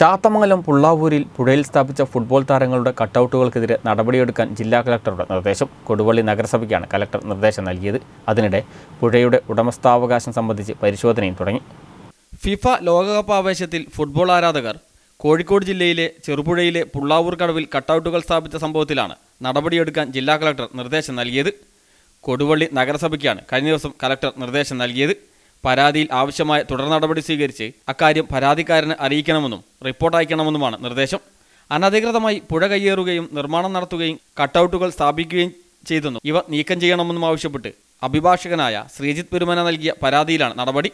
ചാത്തമംഗലം പുള്ളാവൂരിൽ പുഴയിൽ സ്ഥാപിച്ച ഫുട്ബോൾ താരങ്ങളുടെ കട്ടൗട്ടുകൾക്കെതിരെ നടപടിയെടുക്കാൻ ജില്ലാ കലക്ടറുടെ നിർദ്ദേശം കൊടുവള്ളി നഗരസഭയ്ക്കാണ് കലക്ടർ നിർദ്ദേശം നൽകിയത് അതിനിടെ പുഴയുടെ ഉടമസ്ഥാവകാശം സംബന്ധിച്ച് പരിശോധനയും തുടങ്ങി ഫിഫ ലോകകപ്പ് ആവേശത്തിൽ ഫുട്ബോൾ ആരാധകർ കോഴിക്കോട് ജില്ലയിലെ ചെറുപുഴയിലെ പുള്ളാവൂർ കടവിൽ കട്ടൗട്ടുകൾ സ്ഥാപിച്ച സംഭവത്തിലാണ് നടപടിയെടുക്കാൻ ജില്ലാ കലക്ടർ നിർദ്ദേശം നൽകിയത് കൊടുവള്ളി നഗരസഭയ്ക്കാണ് കഴിഞ്ഞ ദിവസം കലക്ടർ നിർദ്ദേശം നൽകിയത് പരാതിയിൽ ആവശ്യമായ തുടർ നടപടി സ്വീകരിച്ച് അക്കാര്യം പരാതിക്കാരന് അറിയിക്കണമെന്നും റിപ്പോർട്ട് അയക്കണമെന്നുമാണ് നിർദ്ദേശം അനധികൃതമായി പുഴ കയ്യേറുകയും നിർമ്മാണം നടത്തുകയും കട്ടൌട്ടുകൾ സ്ഥാപിക്കുകയും ചെയ്തെന്നും ഇവ നീക്കം ചെയ്യണമെന്നും ആവശ്യപ്പെട്ട് അഭിഭാഷകനായ ശ്രീജിത്ത് പെരുമന നൽകിയ പരാതിയിലാണ് നടപടി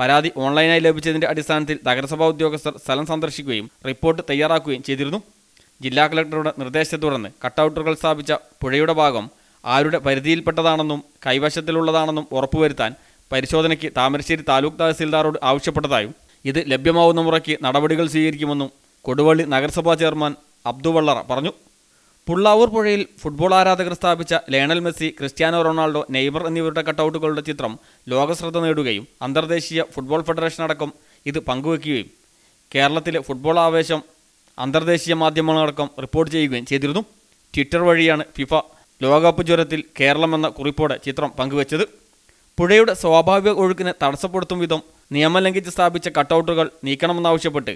പരാതി ഓൺലൈനായി ലഭിച്ചതിന്റെ അടിസ്ഥാനത്തിൽ നഗരസഭാ ഉദ്യോഗസ്ഥർ സ്ഥലം സന്ദർശിക്കുകയും റിപ്പോർട്ട് തയ്യാറാക്കുകയും ചെയ്തിരുന്നു ജില്ലാ കളക്ടറുടെ നിർദ്ദേശത്തെ തുടർന്ന് കട്ടൌട്ടുകൾ സ്ഥാപിച്ച പുഴയുടെ ഭാഗം ആരുടെ പരിധിയിൽപ്പെട്ടതാണെന്നും കൈവശത്തിലുള്ളതാണെന്നും ഉറപ്പുവരുത്താൻ പരിശോധനയ്ക്ക് താമരശ്ശേരി താലൂക്ക് തഹസീൽദാറോട് ആവശ്യപ്പെട്ടതായും ഇത് ലഭ്യമാവുന്ന മുറയ്ക്ക് നടപടികൾ സ്വീകരിക്കുമെന്നും കൊടുവള്ളി നഗരസഭാ ചെയർമാൻ അബ്ദുവള്ളറ പറഞ്ഞു പുള്ളാവൂർ പുഴയിൽ ഫുട്ബോൾ ആരാധകർ സ്ഥാപിച്ച Lionel Messi Cristiano Ronaldo Neymar എന്നിവരുടെ കട്ടൗട്ടുകളുടെ ചിത്രം ലോകശ്രദ്ധ നേടുകയും അന്തർദേശീയ ഫുട്ബോൾ ഫെഡറേഷൻ അടക്കം ഇത് പങ്കുവയ്ക്കുകയും കേരളത്തിലെ ഫുട്ബോൾ ആവേശം അന്തർദേശീയ മാധ്യമങ്ങളടക്കം റിപ്പോർട്ട് ചെയ്യുകയും ചെയ്തിരുന്നു ട്വിറ്റർ വഴിയാണ് ഫിഫ ലോകകപ്പ് ജ്വരത്തിൽ കേരളം എന്ന കുറിപ്പോടെ ചിത്രം പങ്കുവച്ചത് പുഴയുടെ സ്വാഭാവിക ഒഴുക്കിനെ തടസ്സപ്പെടുത്തും വിധം നിയമം ലംഘിച്ച് സ്ഥാപിച്ച കട്ടൗട്ടുകൾ നീക്കണമെന്നാവശ്യപ്പെട്ട്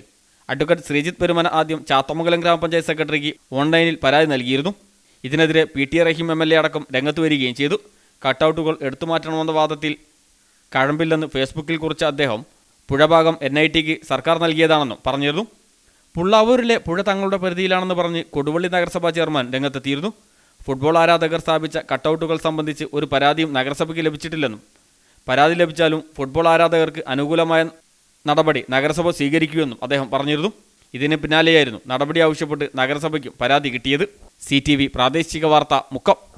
അഡ്വക്കേറ്റ് ശ്രീജിത്ത് പെരുമന ആദ്യം ചാത്തമംഗലം ഗ്രാമപഞ്ചായത്ത് സെക്രട്ടറിക്ക് ഓൺലൈനിൽ പരാതി നൽകിയിരുന്നു ഇതിനെതിരെ P T Rahim M L A അടക്കം രംഗത്ത് വരികയും ചെയ്തു കട്ടൗട്ടുകൾ എടുത്തു മാറ്റണമെന്ന വാദത്തിൽ കഴമ്പില്ലെന്ന് ഫേസ്ബുക്കിൽ കുറിച്ച അദ്ദേഹം പുഴഭാഗം എൻ ഐ ടിക്ക് സർക്കാർ നൽകിയതാണെന്നും പറഞ്ഞിരുന്നു പുള്ളാവൂരിലെ പുഴ തങ്ങളുടെ പരിധിയിലാണെന്ന് പറഞ്ഞ് കൊടുവള്ളി നഗരസഭാ ചെയർമാൻ രംഗത്തെത്തിയിരുന്നു ഫുട്ബോൾ ആരാധകർ സ്ഥാപിച്ച കട്ടൗട്ടുകൾ സംബന്ധിച്ച് ഒരു പരാതിയും നഗരസഭയ്ക്ക് ലഭിച്ചിട്ടില്ലെന്നും പരാതി ലഭിച്ചാലും ഫുട്ബോൾ ആരാധകർക്ക് അനുകൂലമായ നടപടി നഗരസഭ സ്വീകരിക്കുമെന്നും അദ്ദേഹം പറഞ്ഞിരുന്നു ഇതിന് പിന്നാലെയായിരുന്നു നടപടി ആവശ്യപ്പെട്ട് നഗരസഭയ്ക്കും പരാതി കിട്ടിയത് സി പ്രാദേശിക വാർത്ത മുക്കം